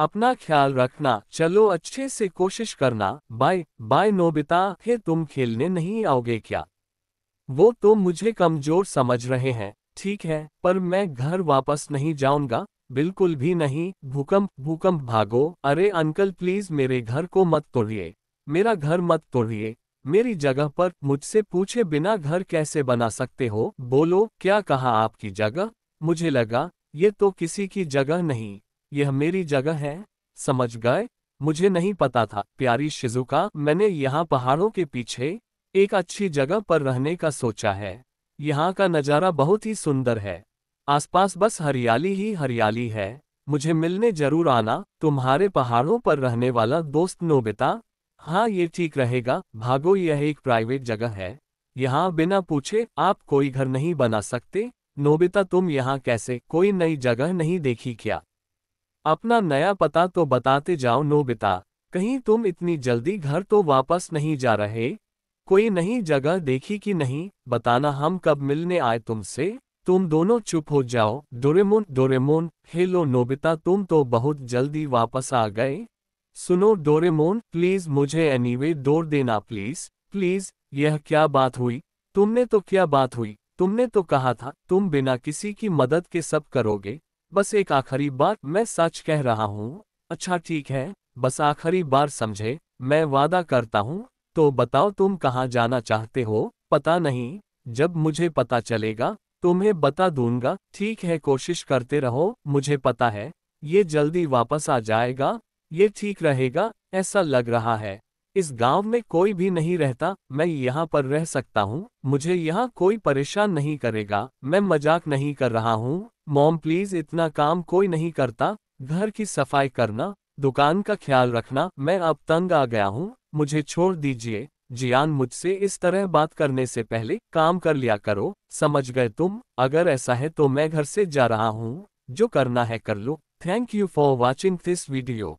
अपना ख्याल रखना चलो अच्छे से कोशिश करना बाय बाय नोबिता हे तुम खेलने नहीं आओगे क्या वो तो मुझे कमजोर समझ रहे हैं ठीक है पर मैं घर वापस नहीं जाऊंगा बिल्कुल भी नहीं भूकंप भूकंप भागो अरे अंकल प्लीज मेरे घर को मत तोड़िए मेरा घर मत तोड़िए मेरी जगह पर मुझसे पूछे बिना घर कैसे बना सकते हो बोलो क्या कहा आपकी जगह मुझे लगा ये तो किसी की जगह नहीं यह मेरी जगह है समझ गए मुझे नहीं पता था प्यारी शिजुका मैंने यहाँ पहाड़ों के पीछे एक अच्छी जगह पर रहने का सोचा है यहाँ का नज़ारा बहुत ही सुंदर है आसपास बस हरियाली ही हरियाली है मुझे मिलने जरूर आना तुम्हारे पहाड़ों पर रहने वाला दोस्त नोबिता हाँ ये ठीक रहेगा भागो यह एक प्राइवेट जगह है यहाँ बिना पूछे आप कोई घर नहीं बना सकते नोबिता तुम यहाँ कैसे कोई नई जगह नहीं देखी क्या अपना नया पता तो बताते जाओ नोबिता कहीं तुम इतनी जल्दी घर तो वापस नहीं जा रहे कोई नहीं जगह देखी कि नहीं बताना हम कब मिलने आए तुमसे तुम दोनों चुप हो जाओ डोरेमोन डोरेमोन हेलो नोबिता तुम तो बहुत जल्दी वापस आ गए सुनो डोरेमोन प्लीज मुझे एनीवे दौड़ देना प्लीज प्लीज यह क्या बात हुई तुमने तो क्या बात हुई तुमने तो कहा था तुम बिना किसी की मदद के सब करोगे बस एक आखिरी बार मैं सच कह रहा हूँ अच्छा ठीक है बस आखिरी बार समझे मैं वादा करता हूँ तो बताओ तुम कहाँ जाना चाहते हो पता नहीं जब मुझे पता चलेगा तुम्हें बता दूंगा ठीक है कोशिश करते रहो मुझे पता है ये जल्दी वापस आ जाएगा ये ठीक रहेगा ऐसा लग रहा है इस गांव में कोई भी नहीं रहता मैं यहाँ पर रह सकता हूँ मुझे यहाँ कोई परेशान नहीं करेगा मैं मजाक नहीं कर रहा हूँ मॉम प्लीज इतना काम कोई नहीं करता घर की सफाई करना दुकान का ख्याल रखना मैं अब तंग आ गया हूँ मुझे छोड़ दीजिए जियान मुझसे इस तरह बात करने से पहले काम कर लिया करो समझ गए तुम अगर ऐसा है तो मैं घर से जा रहा हूँ जो करना है कर लो thank you for watching this video